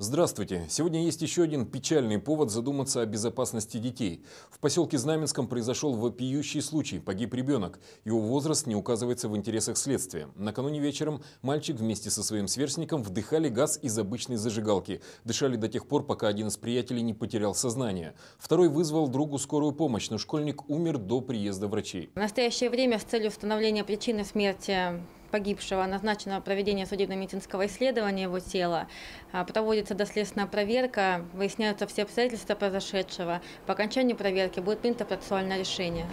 Здравствуйте! Сегодня есть еще один печальный повод задуматься о безопасности детей. В поселке Знаменском произошел вопиющий случай. Погиб ребенок. Его возраст не указывается в интересах следствия. Накануне вечером мальчик вместе со своим сверстником вдыхали газ из обычной зажигалки. Дышали до тех пор, пока один из приятелей не потерял сознание. Второй вызвал другу скорую помощь, но школьник умер до приезда врачей. В настоящее время с целью установления причины смерти погибшего назначено проведение судебно-медицинского исследования его тела, а, проводится доследственная проверка, выясняются все обстоятельства произошедшего. По окончании проверки будет принято процессуальное решение.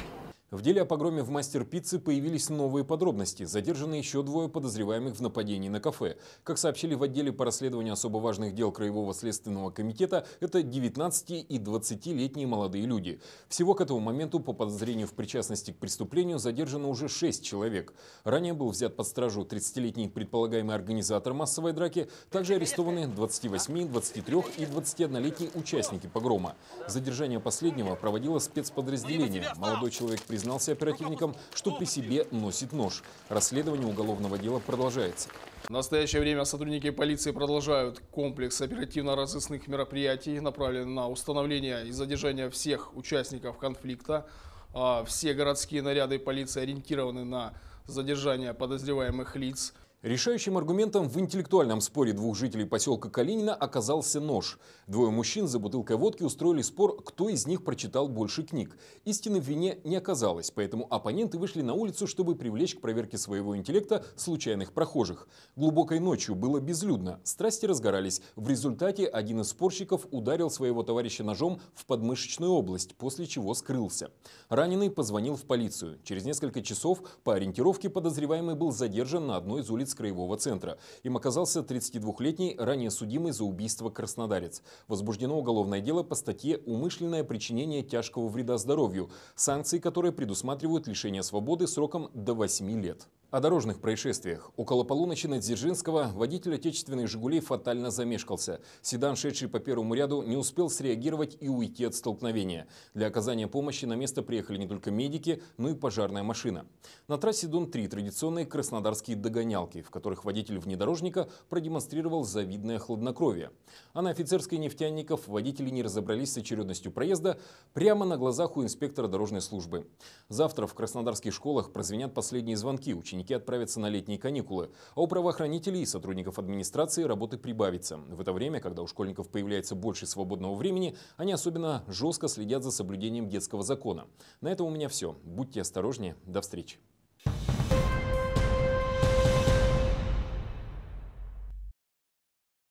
В деле о погроме в мастер-пицце появились новые подробности. Задержаны еще двое подозреваемых в нападении на кафе. Как сообщили в отделе по расследованию особо важных дел Краевого следственного комитета, это 19- и 20-летние молодые люди. Всего к этому моменту по подозрению в причастности к преступлению задержано уже 6 человек. Ранее был взят под стражу 30-летний предполагаемый организатор массовой драки, также арестованы 28, 23 и 21-летние участники погрома. Задержание последнего проводило спецподразделение. Молодой человек признал признался оперативникам, что при себе носит нож. Расследование уголовного дела продолжается. В настоящее время сотрудники полиции продолжают комплекс оперативно-розыскных мероприятий, направленных на установление и задержание всех участников конфликта. А, все городские наряды полиции ориентированы на задержание подозреваемых лиц – Решающим аргументом в интеллектуальном споре двух жителей поселка Калинина оказался нож. Двое мужчин за бутылкой водки устроили спор, кто из них прочитал больше книг. Истины в вине не оказалось, поэтому оппоненты вышли на улицу, чтобы привлечь к проверке своего интеллекта случайных прохожих. Глубокой ночью было безлюдно, страсти разгорались. В результате один из спорщиков ударил своего товарища ножом в подмышечную область, после чего скрылся. Раненый позвонил в полицию. Через несколько часов по ориентировке подозреваемый был задержан на одной из улиц краевого центра. Им оказался 32-летний, ранее судимый за убийство краснодарец. Возбуждено уголовное дело по статье «Умышленное причинение тяжкого вреда здоровью», санкции которой предусматривают лишение свободы сроком до 8 лет. О дорожных происшествиях. Около полуночи на Дзержинского водитель отечественных «Жигулей» фатально замешкался. Седан, шедший по первому ряду, не успел среагировать и уйти от столкновения. Для оказания помощи на место приехали не только медики, но и пожарная машина. На трассе Дон-3 традиционные краснодарские догонялки, в которых водитель внедорожника продемонстрировал завидное хладнокровие. А на офицерской нефтяников водители не разобрались с очередностью проезда прямо на глазах у инспектора дорожной службы. Завтра в краснодарских школах прозвенят последние звонки. Ученики школьники отправятся на летние каникулы, а у правоохранителей и сотрудников администрации работы прибавится. В это время, когда у школьников появляется больше свободного времени, они особенно жестко следят за соблюдением детского закона. На этом у меня все. Будьте осторожнее. До встречи.